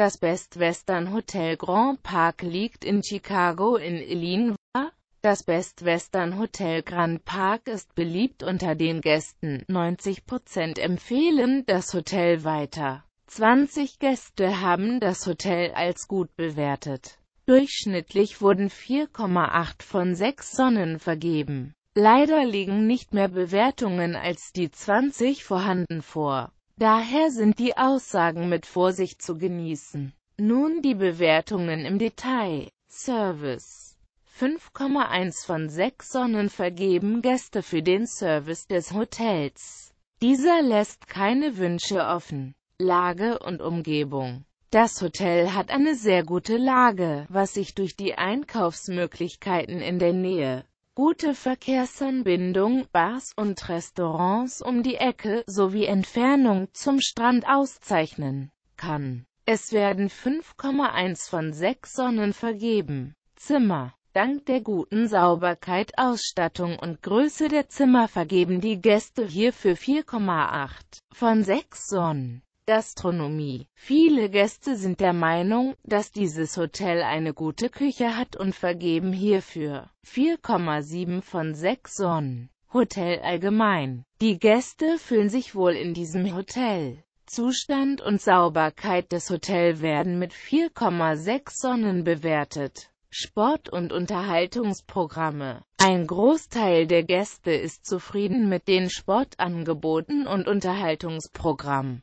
Das Best Western Hotel Grand Park liegt in Chicago in Illinois. Das Best Western Hotel Grand Park ist beliebt unter den Gästen. 90% empfehlen das Hotel weiter. 20 Gäste haben das Hotel als gut bewertet. Durchschnittlich wurden 4,8 von 6 Sonnen vergeben. Leider liegen nicht mehr Bewertungen als die 20 vorhanden vor. Daher sind die Aussagen mit Vorsicht zu genießen. Nun die Bewertungen im Detail. Service 5,1 von 6 Sonnen vergeben Gäste für den Service des Hotels. Dieser lässt keine Wünsche offen. Lage und Umgebung Das Hotel hat eine sehr gute Lage, was sich durch die Einkaufsmöglichkeiten in der Nähe gute Verkehrsanbindung, Bars und Restaurants um die Ecke sowie Entfernung zum Strand auszeichnen kann. Es werden 5,1 von 6 Sonnen vergeben. Zimmer Dank der guten Sauberkeit, Ausstattung und Größe der Zimmer vergeben die Gäste hierfür 4,8 von 6 Sonnen. Gastronomie. Viele Gäste sind der Meinung, dass dieses Hotel eine gute Küche hat und vergeben hierfür 4,7 von 6 Sonnen. Hotel allgemein. Die Gäste fühlen sich wohl in diesem Hotel. Zustand und Sauberkeit des Hotels werden mit 4,6 Sonnen bewertet. Sport- und Unterhaltungsprogramme. Ein Großteil der Gäste ist zufrieden mit den Sportangeboten und Unterhaltungsprogrammen